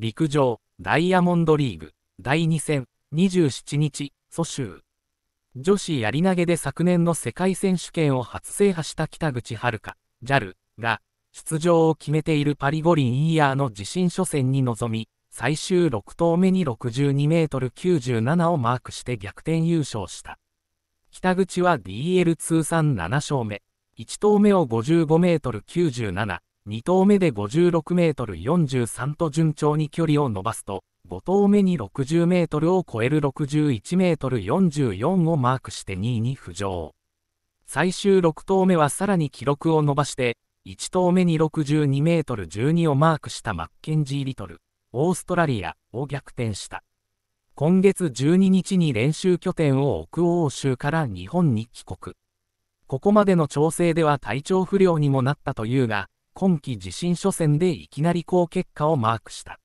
陸上ダイヤモンドリーグ第2戦27日蘇州女子やり投げで昨年の世界選手権を初制覇した北口遥 JAL が出場を決めているパリ五輪イヤーの地震初戦に臨み最終6投目に6 2メートル9 7をマークして逆転優勝した北口は DL 通算7勝目1投目を5 5メートル9 7 2投目で56メートル43と順調に距離を伸ばすと、5投目に60メートルを超える61メートル44をマークして2位に浮上。最終6投目はさらに記録を伸ばして、1投目に62メートル12をマークしたマッケンジー・リトル、オーストラリアを逆転した。今月12日に練習拠点を奥欧州から日本に帰国。ここまでの調整では体調不良にもなったというが、今季自身初戦でいきなり好結果をマークした。